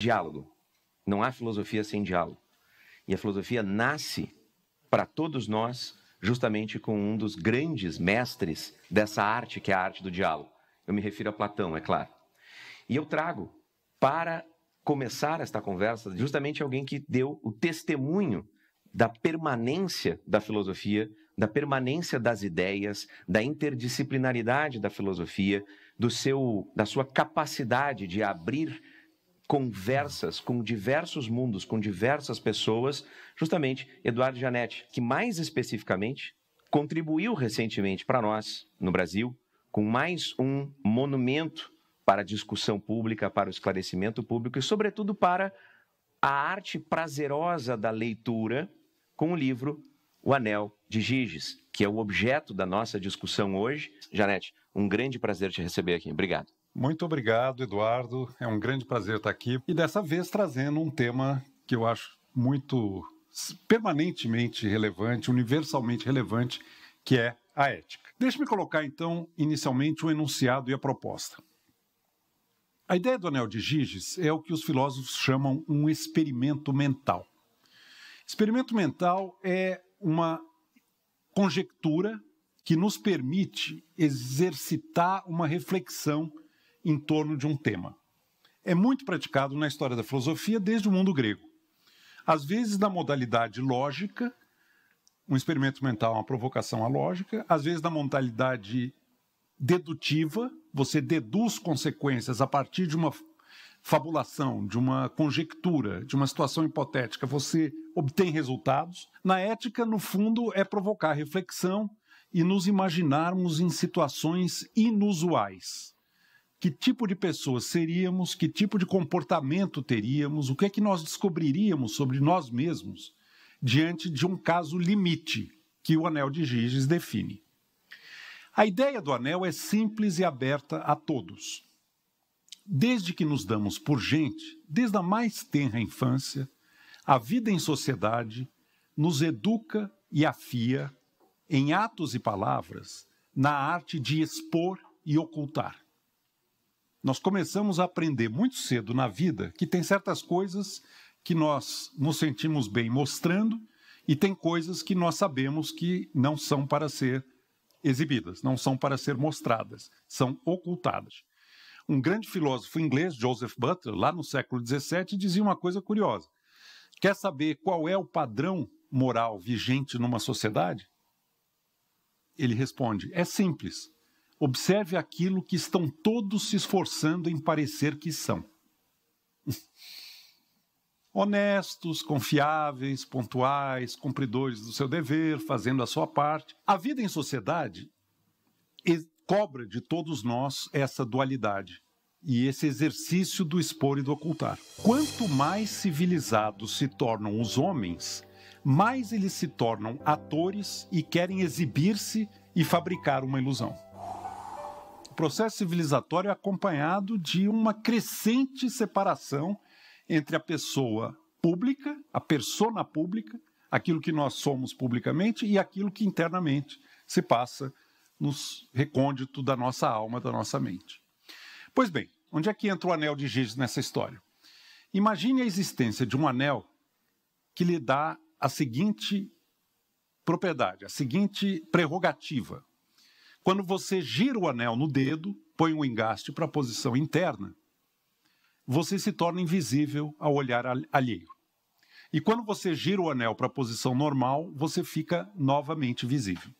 diálogo. Não há filosofia sem diálogo. E a filosofia nasce para todos nós justamente com um dos grandes mestres dessa arte, que é a arte do diálogo. Eu me refiro a Platão, é claro. E eu trago para começar esta conversa justamente alguém que deu o testemunho da permanência da filosofia, da permanência das ideias, da interdisciplinaridade da filosofia, do seu da sua capacidade de abrir conversas com diversos mundos, com diversas pessoas, justamente Eduardo Janetti, que mais especificamente contribuiu recentemente para nós, no Brasil, com mais um monumento para a discussão pública, para o esclarecimento público e, sobretudo, para a arte prazerosa da leitura com o livro O Anel de Giges, que é o objeto da nossa discussão hoje. Janete, um grande prazer te receber aqui. Obrigado. Muito obrigado, Eduardo. É um grande prazer estar aqui e dessa vez trazendo um tema que eu acho muito permanentemente relevante, universalmente relevante, que é a ética. Deixe-me colocar então inicialmente o enunciado e a proposta. A ideia do anel de Giges é o que os filósofos chamam um experimento mental. Experimento mental é uma conjectura que nos permite exercitar uma reflexão em torno de um tema. É muito praticado na história da filosofia desde o mundo grego. Às vezes, na modalidade lógica, um experimento mental, uma provocação à lógica, às vezes, na modalidade dedutiva, você deduz consequências a partir de uma fabulação, de uma conjectura, de uma situação hipotética, você obtém resultados. Na ética, no fundo, é provocar reflexão e nos imaginarmos em situações inusuais que tipo de pessoas seríamos, que tipo de comportamento teríamos, o que é que nós descobriríamos sobre nós mesmos diante de um caso limite que o anel de Giges define. A ideia do anel é simples e aberta a todos. Desde que nos damos por gente, desde a mais tenra infância, a vida em sociedade nos educa e afia, em atos e palavras, na arte de expor e ocultar. Nós começamos a aprender muito cedo na vida que tem certas coisas que nós nos sentimos bem mostrando e tem coisas que nós sabemos que não são para ser exibidas, não são para ser mostradas, são ocultadas. Um grande filósofo inglês, Joseph Butler, lá no século XVII, dizia uma coisa curiosa. Quer saber qual é o padrão moral vigente numa sociedade? Ele responde: é simples. Observe aquilo que estão todos se esforçando em parecer que são. Honestos, confiáveis, pontuais, cumpridores do seu dever, fazendo a sua parte. A vida em sociedade cobra de todos nós essa dualidade e esse exercício do expor e do ocultar. Quanto mais civilizados se tornam os homens, mais eles se tornam atores e querem exibir-se e fabricar uma ilusão processo civilizatório é acompanhado de uma crescente separação entre a pessoa pública, a persona pública, aquilo que nós somos publicamente e aquilo que internamente se passa nos recôndito da nossa alma, da nossa mente. Pois bem, onde é que entra o anel de Giges nessa história? Imagine a existência de um anel que lhe dá a seguinte propriedade, a seguinte prerrogativa. Quando você gira o anel no dedo, põe o engaste para a posição interna, você se torna invisível ao olhar alheio. E quando você gira o anel para a posição normal, você fica novamente visível.